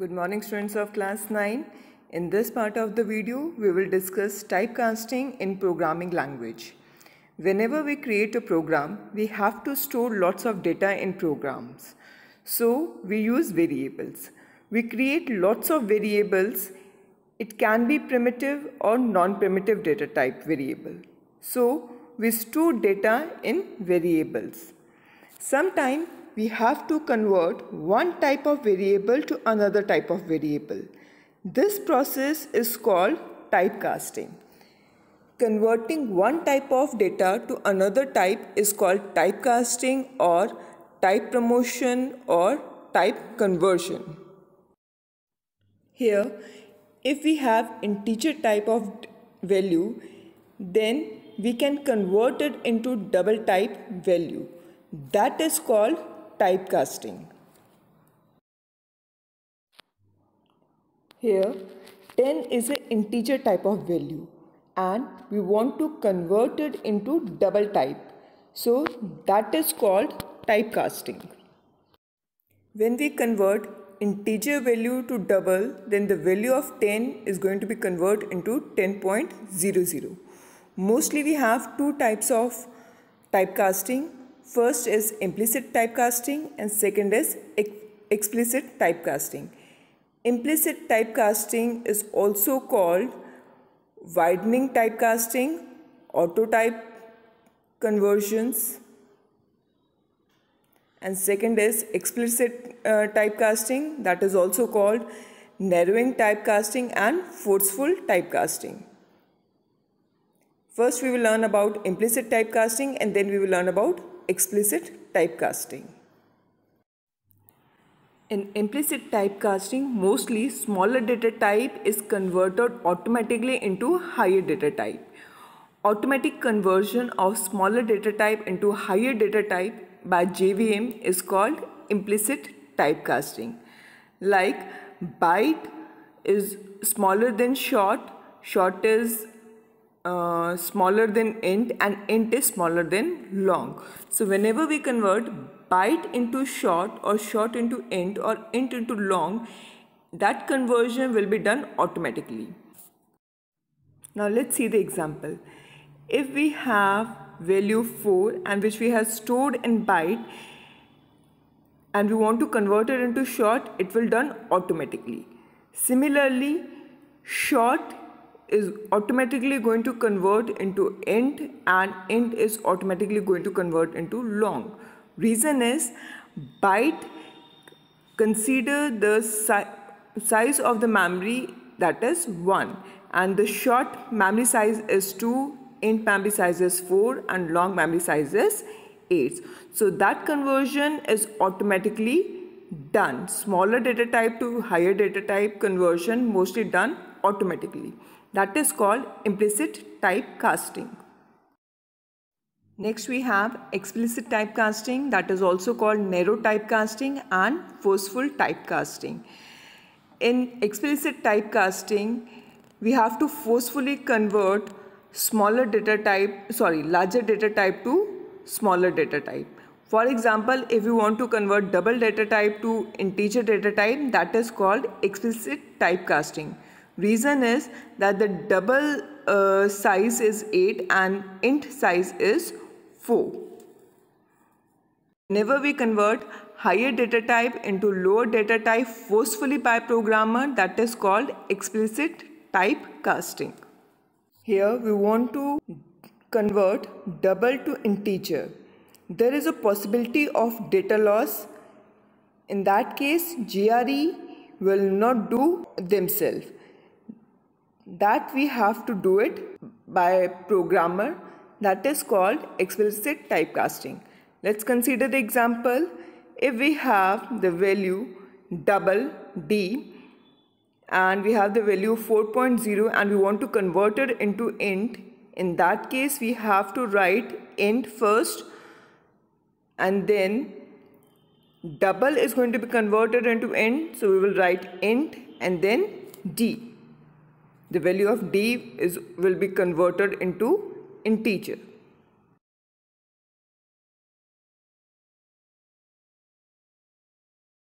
Good morning students of class 9. In this part of the video, we will discuss typecasting in programming language. Whenever we create a program, we have to store lots of data in programs. So we use variables. We create lots of variables. It can be primitive or non-primitive data type variable. So we store data in variables. Sometimes we have to convert one type of variable to another type of variable. This process is called typecasting. Converting one type of data to another type is called typecasting or type promotion or type conversion. Here, if we have integer type of value, then we can convert it into double type value. That is called typecasting. Here 10 is an integer type of value and we want to convert it into double type. So that is called typecasting. When we convert integer value to double then the value of 10 is going to be converted into 10.00. Mostly we have two types of typecasting First is implicit typecasting and second is ex explicit typecasting. Implicit typecasting is also called widening typecasting, autotype conversions, and second is explicit uh, typecasting, that is also called narrowing typecasting and forceful typecasting. First, we will learn about implicit typecasting and then we will learn about explicit typecasting. In implicit typecasting, mostly smaller data type is converted automatically into higher data type. Automatic conversion of smaller data type into higher data type by JVM is called implicit typecasting. Like byte is smaller than short, short is uh, smaller than int and int is smaller than long. So whenever we convert byte into short or short into int or int into long, that conversion will be done automatically. Now let's see the example. If we have value 4 and which we have stored in byte and we want to convert it into short, it will done automatically. Similarly, short is automatically going to convert into int and int is automatically going to convert into long. Reason is byte consider the si size of the memory that is 1 and the short memory size is 2, int memory size is 4 and long memory size is 8. So that conversion is automatically done. Smaller data type to higher data type conversion mostly done automatically. That is called implicit typecasting. Next we have explicit typecasting that is also called narrow typecasting and forceful typecasting. In explicit typecasting, we have to forcefully convert smaller data type, sorry, larger data type to smaller data type. For example, if you want to convert double data type to integer data type, that is called explicit typecasting. Reason is that the double uh, size is 8 and int size is 4. Whenever we convert higher data type into lower data type forcefully by programmer that is called explicit type casting. Here we want to convert double to integer. There is a possibility of data loss. In that case, GRE will not do themselves that we have to do it by programmer that is called explicit typecasting. Let's consider the example. If we have the value double D and we have the value 4.0 and we want to convert it into int, in that case we have to write int first and then double is going to be converted into int. So we will write int and then D the value of d is will be converted into integer